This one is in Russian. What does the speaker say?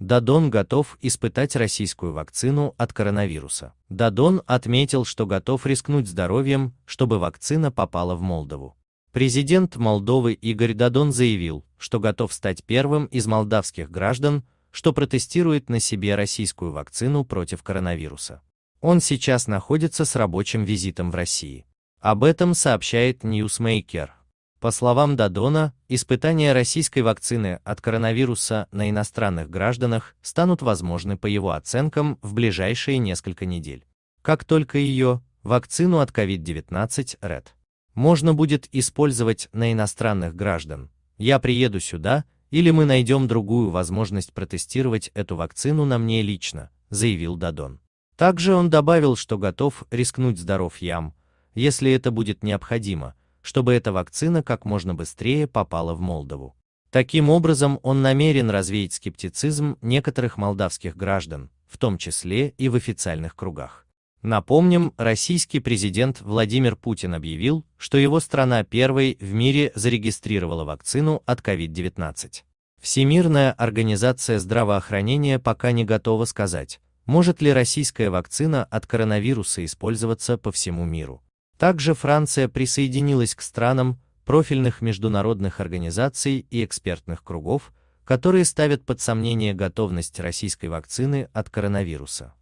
Дадон готов испытать российскую вакцину от коронавируса. Дадон отметил, что готов рискнуть здоровьем, чтобы вакцина попала в Молдову. Президент Молдовы Игорь Дадон заявил, что готов стать первым из молдавских граждан, что протестирует на себе российскую вакцину против коронавируса. Он сейчас находится с рабочим визитом в России. Об этом сообщает Newsmaker. По словам Дадона, испытания российской вакцины от коронавируса на иностранных гражданах станут возможны по его оценкам в ближайшие несколько недель. Как только ее, вакцину от COVID-19 RED, можно будет использовать на иностранных граждан, я приеду сюда, или мы найдем другую возможность протестировать эту вакцину на мне лично, заявил Дадон. Также он добавил, что готов рискнуть здоров ям, если это будет необходимо, чтобы эта вакцина как можно быстрее попала в Молдову. Таким образом, он намерен развеять скептицизм некоторых молдавских граждан, в том числе и в официальных кругах. Напомним, российский президент Владимир Путин объявил, что его страна первой в мире зарегистрировала вакцину от COVID-19. Всемирная организация здравоохранения пока не готова сказать, может ли российская вакцина от коронавируса использоваться по всему миру. Также Франция присоединилась к странам, профильных международных организаций и экспертных кругов, которые ставят под сомнение готовность российской вакцины от коронавируса.